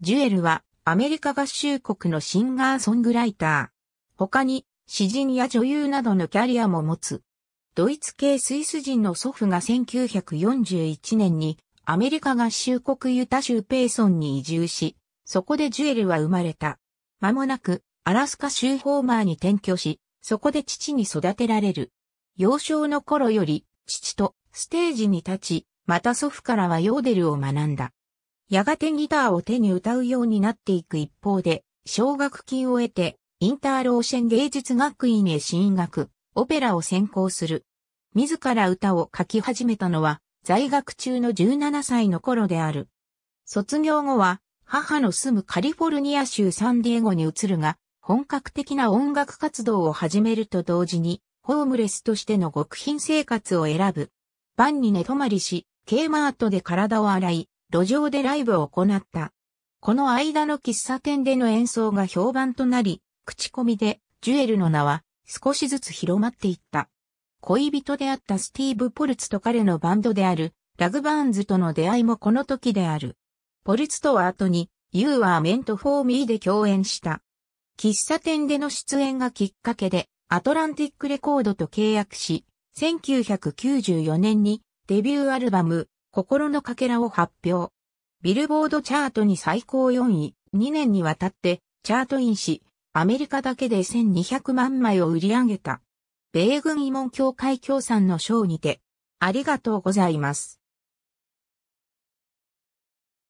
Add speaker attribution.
Speaker 1: ジュエルはアメリカ合衆国のシンガーソングライター。他に詩人や女優などのキャリアも持つ。ドイツ系スイス人の祖父が1941年にアメリカ合衆国ユタ州ペーソンに移住し、そこでジュエルは生まれた。間もなくアラスカ州ホーマーに転居し、そこで父に育てられる。幼少の頃より父とステージに立ち、また祖父からはヨーデルを学んだ。やがてギターを手に歌うようになっていく一方で、奨学金を得て、インターローシェン芸術学院へ進学、オペラを専攻する。自ら歌を書き始めたのは、在学中の17歳の頃である。卒業後は、母の住むカリフォルニア州サンディエゴに移るが、本格的な音楽活動を始めると同時に、ホームレスとしての極貧生活を選ぶ。ンに寝泊まりし、K マートで体を洗い、路上でライブを行った。この間の喫茶店での演奏が評判となり、口コミでジュエルの名は少しずつ広まっていった。恋人であったスティーブ・ポルツと彼のバンドであるラグバーンズとの出会いもこの時である。ポルツとは後に You are meant for me で共演した。喫茶店での出演がきっかけでアトランティックレコードと契約し、1994年にデビューアルバム心のかけらを発表。ビルボードチャートに最高4位、2年にわたってチャートインし、アメリカだけで1200万枚を売り上げた。米軍慰問協会協賛の賞にて、ありがとうございます。